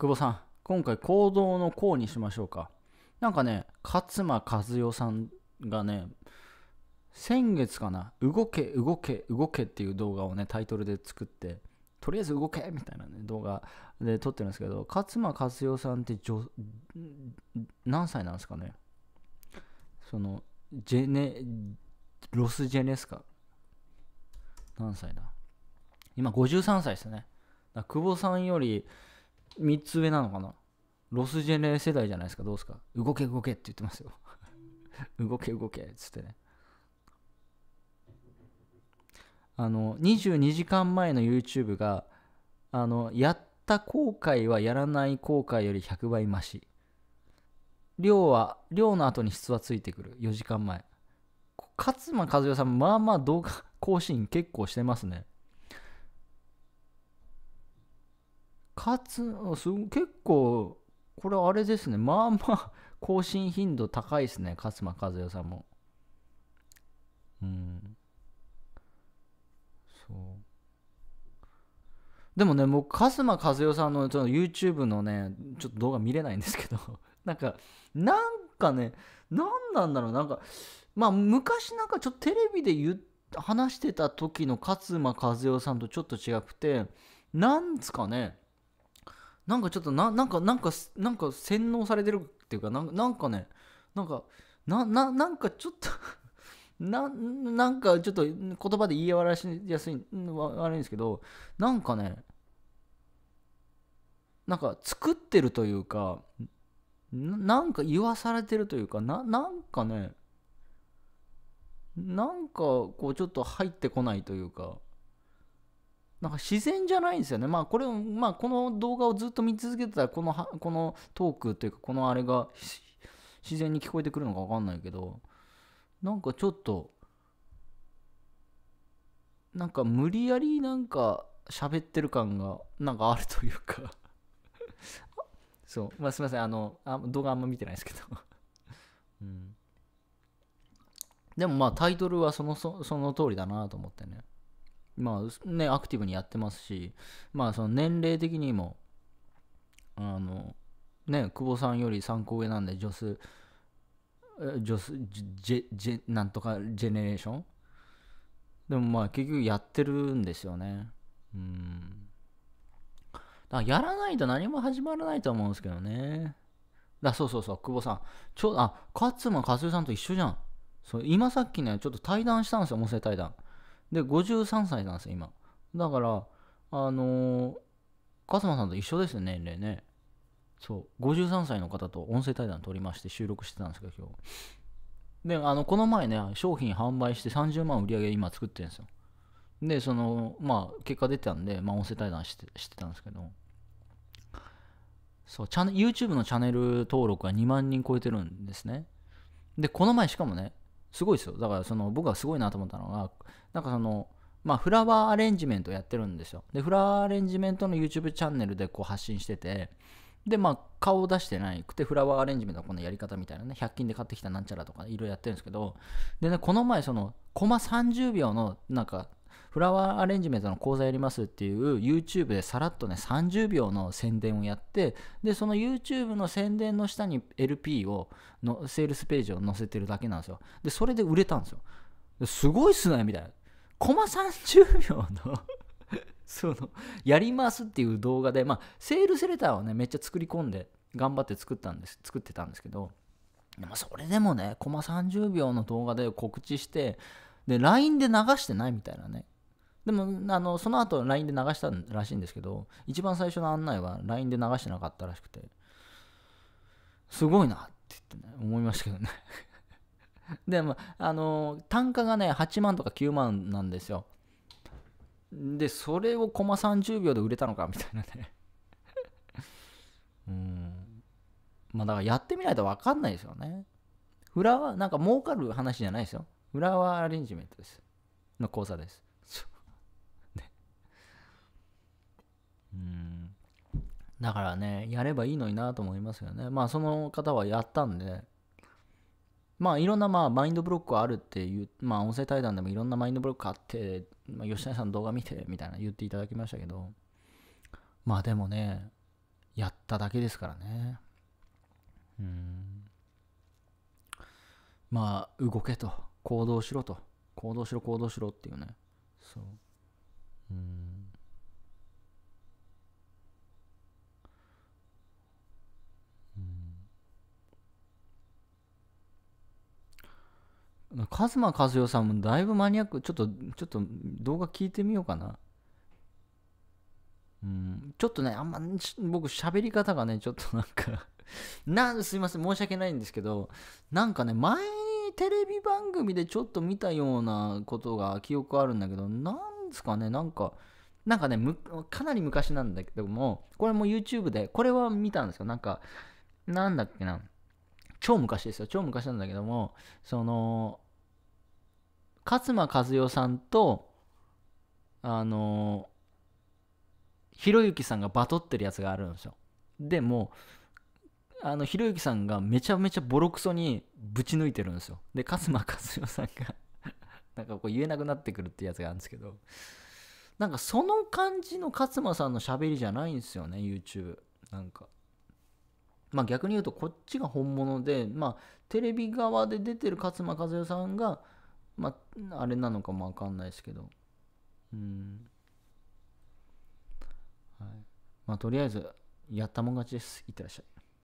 久保さん、今回行動の項にしましょうか。なんかね、勝間和代さんがね、先月かな、動け、動け、動けっていう動画をね、タイトルで作って、とりあえず動けみたいなね、動画で撮ってるんですけど、勝間和代さんって女、何歳なんですかねその、ジェネ、ロスジェネスか。何歳だ今53歳ですね。久保さんより、三つ上なのかなロスジェネ世代じゃないですか、どうですか動け動けって言ってますよ。動け動けっつってね。あの、22時間前の YouTube が、あの、やった後悔はやらない後悔より100倍増し。量は、量の後に質はついてくる。4時間前。勝間和代さん、まあまあ動画更新結構してますね。かつす結構これあれですねまあまあ 更新頻度高いですね勝間和代さんもうんそうでもねもう勝間和代さんのその YouTube のねちょっと動画見れないんですけど なんかなんかね何なんだろうなんかまあ昔なんかちょっとテレビで言話してた時の勝間和代さんとちょっと違くてなんつかねなんかちょっとななんかなんかなんか洗脳されてるっていうかなんかねなんかなななんかちょっと ななんかちょっと言葉で言い表しやすい悪いんですけどなんかねなんか作ってるというかなんか言わされてるというかななんかねなんかこうちょっと入ってこないというかなんか自然じゃないんですよね。まあこれを、まあこの動画をずっと見続けてたら、このは、このトークというか、このあれが自然に聞こえてくるのかわかんないけど、なんかちょっと、なんか無理やりなんか喋ってる感がなんかあるというか そう、まあすみません、あの、あ動画あんま見てないですけどうん。でもまあタイトルはそのそその通りだなと思ってね。まあね、アクティブにやってますし、まあその年齢的にも、あの、ね、久保さんより3個上なんで、女子、女子、ジェ、ジェ、なんとかジェネレーションでもまあ結局やってるんですよね。うん。だやらないと何も始まらないと思うんですけどね。だそうそうそう、久保さん。ちょ、あ、勝間和代さんと一緒じゃん。そう今さっきね、ちょっと対談したんですよ、音声対談。で53歳なんですよ今だからあのー、カスマさんと一緒ですよね年齢ねそう53歳の方と音声対談取りまして収録してたんですけど今日であのこの前ね商品販売して30万売り上げ今作ってるんですよでそのまあ結果出てたんで、まあ、音声対談してしてたんですけどそう YouTube のチャンネル登録は2万人超えてるんですねでこの前しかもねすごいですよだからその僕がすごいなと思ったのがなんかそのまあ、フラワーアレンジメントやってるんですよ。で、フラワーアレンジメントの YouTube チャンネルでこう発信してて、で、まあ、顔を出してないくて、フラワーアレンジメントのこのやり方みたいなね、100均で買ってきたなんちゃらとか、いろいろやってるんですけど、でね、この前、その、コマ30秒の、なんか、フラワーアレンジメントの講座やりますっていう YouTube でさらっとね30秒の宣伝をやってでその YouTube の宣伝の下に LP をのセールスページを載せてるだけなんですよでそれで売れたんですよすごいっすねみたいなコマ30秒の そのやりますっていう動画でまあセールスレターをねめっちゃ作り込んで頑張って作ったんです作ってたんですけどでもそれでもね、コマ30秒の動画で告知して、で、LINE で流してないみたいなね。でも、あのその後 LINE で流したらしいんですけど、一番最初の案内は LINE で流してなかったらしくて、すごいなって言ってね、思いましたけどね でも、あの、単価がね、8万とか9万なんですよ。で、それをコマ30秒で売れたのか、みたいなね うん。まあ、だからやってみないと分かんないですよね。フラワー、なんか儲かる話じゃないですよ。フラワーアレンジメントです。の講座です。だからね、やればいいのになと思いますよね。まあ、その方はやったんで、まあ、いろんな、まあ、マインドブロックはあるっていう、まあ、音声対談でもいろんなマインドブロックあって、まあ、吉谷さん動画見て、みたいな言っていただきましたけど、まあ、でもね、やっただけですからね。うん。まあ、動けと、行動しろと、行動しろ、行動しろっていうね。そう。うん。カズマカズヨさんもだいぶマニアックちょっとちょっと動画聞いてみようかなうんちょっとねあんま僕喋り方がねちょっとなんか なんすいません申し訳ないんですけどなんかね前にテレビ番組でちょっと見たようなことが記憶あるんだけどなんですかねなんかなんかねかなり昔なんだけどもこれも YouTube でこれは見たんですよなんかなんだっけな超昔ですよ超昔なんだけどもその勝間和代さんとあのひろゆきさんがバトってるやつがあるんですよでもあのひろゆきさんがめちゃめちゃボロクソにぶち抜いてるんですよで勝間和代さんが なんかこう言えなくなってくるってやつがあるんですけどなんかその感じの勝間さんのしゃべりじゃないんですよね YouTube なんかまあ、逆に言うとこっちが本物で、まあ、テレビ側で出てる勝間和代さんが、まあ、あれなのかも分かんないですけどうん、はいまあ、とりあえずやったもん勝ちですいってらっしゃい